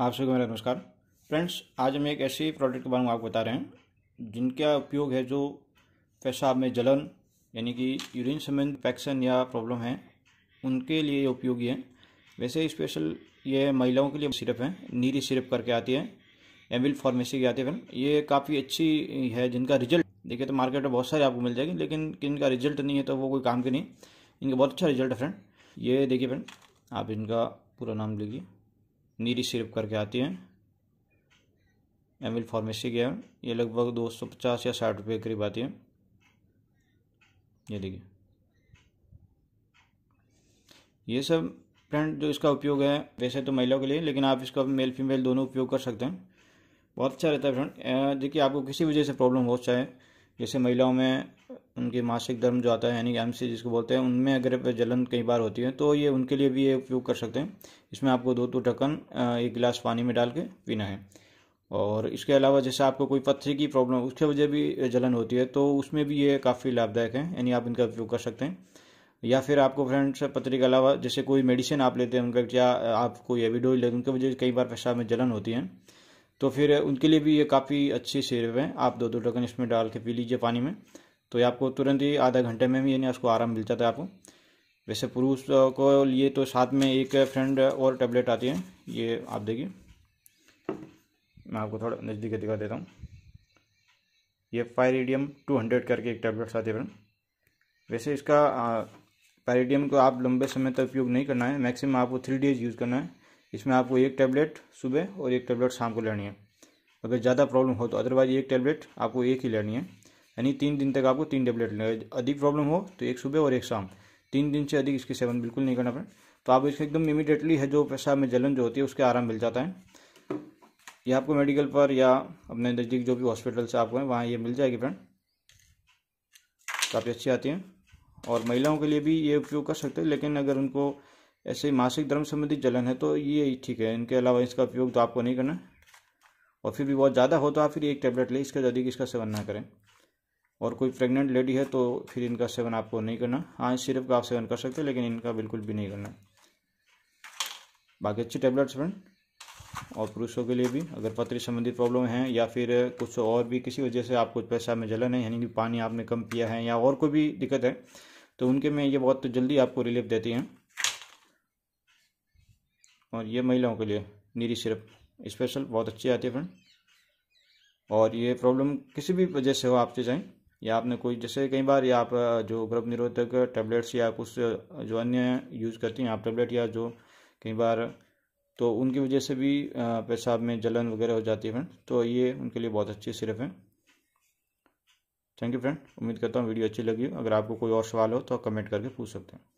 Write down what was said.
आप सभी को मेरा नमस्कार फ्रेंड्स आज हम एक ऐसी प्रोडक्ट के बारे में आपको बता रहे हैं जिनका उपयोग है जो पेशाब में जलन यानी कि यूरिन संबंध पैक्सन या प्रॉब्लम है उनके लिए उपयोगी है वैसे स्पेशल ये महिलाओं के लिए सिरप है नीरी सिरप करके आती है एमिल फार्मेसी की आती है फ्रेंड ये काफ़ी अच्छी है जिनका रिजल्ट देखिए तो मार्केट में बहुत सारे आपको मिल जाएगी लेकिन इनका रिजल्ट नहीं है तो वो कोई काम के नहीं इनका बहुत अच्छा रिजल्ट है फ्रेंड ये देखिए फ्रेंड आप इनका पूरा नाम लिखिए नीरी सिरप करके आती है एमिल फार्मेसी के ये लगभग दो सौ पचास या साठ रुपये के करीब आती है ये देखिए ये सब फ्रेंड जो इसका उपयोग है वैसे तो महिलाओं के लिए लेकिन आप इसका मेल फीमेल दोनों उपयोग कर सकते हैं बहुत अच्छा रहता है फ्रेंड देखिए आपको किसी वजह से प्रॉब्लम हो चाहे जैसे महिलाओं में उनके मासिक धर्म जो आता है यानी कि एम जिसको बोलते हैं उनमें अगर जलन कई बार होती है तो ये उनके लिए भी ये उपयोग कर सकते हैं इसमें आपको दो दो ढक्कन एक गिलास पानी में डाल के पीना है और इसके अलावा जैसे आपको कोई पत्थर की प्रॉब्लम उसके वजह भी जलन होती है तो उसमें भी ये काफ़ी लाभदायक है यानी आप इनका उपयोग कर सकते हैं या फिर आपको फ्रेंड्स पत्थर के अलावा जैसे कोई मेडिसिन आप लेते हैं उनका क्या आप कोई एविडोज लेते हैं उनकी वजह कई बार पेशाब में जलन होती है तो फिर उनके लिए भी ये काफ़ी अच्छी सेव है आप दो दो टकन इसमें डाल के पी लीजिए पानी में तो ये आपको तुरंत ही आधा घंटे में भी यानी उसको आराम मिल जाता है आपको वैसे पुरुष को लिए तो साथ में एक फ्रेंड और टैबलेट आती है ये आप देखिए मैं आपको थोड़ा नज़दीक दिखा देता हूँ ये पायरेडियम टू हंड्रेड करके एक टैबलेट्स आती है फ्रेंड वैसे इसका पायरेडियम को आप लंबे समय तक उपयोग नहीं करना है मैक्सिमम आपको थ्री डेज यूज़ करना है इसमें आपको एक टैबलेट सुबह और एक टैबलेट शाम को लेनी है अगर ज़्यादा प्रॉब्लम हो तो अदरवाइज एक टैबलेट आपको एक ही लेनी है यानी तीन दिन तक आपको तीन टैबलेट लेना अधिक प्रॉब्लम हो तो एक सुबह और एक शाम तीन दिन से अधिक इसके सेवन बिल्कुल नहीं करना पड़े तो आप इसको एकदम इमीडिएटली है जो पेशाब में जलन जो होती है उसके आराम मिल जाता है या आपको मेडिकल पर या अपने नज़दीक जो भी हॉस्पिटल से आपको हैं वहाँ ये मिल जाएगी फ्रेंड काफ़ी अच्छी आती हैं और महिलाओं के लिए भी ये उपयोग कर सकते हैं लेकिन अगर उनको ऐसे ही मासिक धर्म संबंधी जलन है तो ये ठीक है इनके अलावा इसका उपयोग तो आपको नहीं करना और फिर भी बहुत ज़्यादा हो तो आप फिर एक टैबलेट लें इसके अधिक इसका सेवन ना करें और कोई प्रेग्नेंट लेडी है तो फिर इनका सेवन आपको नहीं करना हाँ सिर्फ का आप सेवन कर सकते हैं लेकिन इनका बिल्कुल भी नहीं करना बाकी अच्छी टैबलेट्स फ्रेंड और पुरुषों के लिए भी अगर पत्री संबंधित प्रॉब्लम है या फिर कुछ और भी किसी वजह से आपको पैसा में जलन है यानी कि पानी आपने कम पिया है या और कोई भी दिक्कत है तो उनके में ये बहुत जल्दी आपको रिलीफ देती हैं और ये महिलाओं के लिए नीरी सिरप स्पेशल बहुत अच्छी आती है फ्रेंड और ये प्रॉब्लम किसी भी वजह से हो आपसे चाहें या आपने कोई जैसे कई बार या आप जो गर्भ निरोधक टैबलेट्स या कुछ जो अन्य यूज़ करती हैं आप टैबलेट या जो कई बार तो उनकी वजह से भी पेशाब में जलन वगैरह हो जाती है फ्रेंड तो ये उनके लिए बहुत अच्छी सिरप है थैंक यू फ्रेंड उम्मीद करता हूँ वीडियो अच्छी लगी अगर आपको कोई और सवाल हो तो कमेंट करके पूछ सकते हैं